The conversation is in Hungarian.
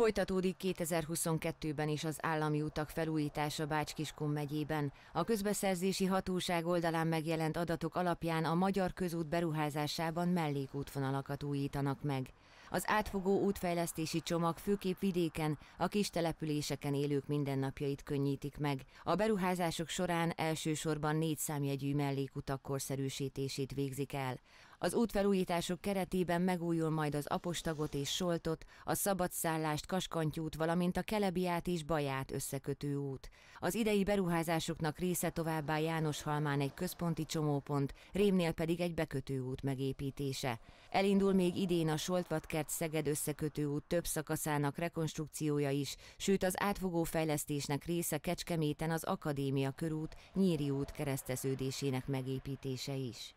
Folytatódik 2022-ben is az állami utak felújítása Bács-Kiskun megyében. A közbeszerzési hatóság oldalán megjelent adatok alapján a magyar közút beruházásában mellékútvonalakat újítanak meg. Az átfogó útfejlesztési csomag főképp vidéken, a kis településeken élők mindennapjait könnyítik meg. A beruházások során elsősorban négy számjegyű mellékutak korszerűsítését végzik el. Az útfelújítások keretében megújul majd az Apostagot és Soltot, a Szabadszállást Kaskantyút, valamint a Kelebiát és Baját összekötő út. Az idei beruházásoknak része továbbá Jánoshalmán egy központi csomópont, Rémnél pedig egy bekötő út megépítése. Elindul még idén a Soltvatkert szeged összekötő út több szakaszának rekonstrukciója is, sőt az átfogó fejlesztésnek része Kecskeméten az Akadémia körút, Nyíri út kereszteződésének megépítése is.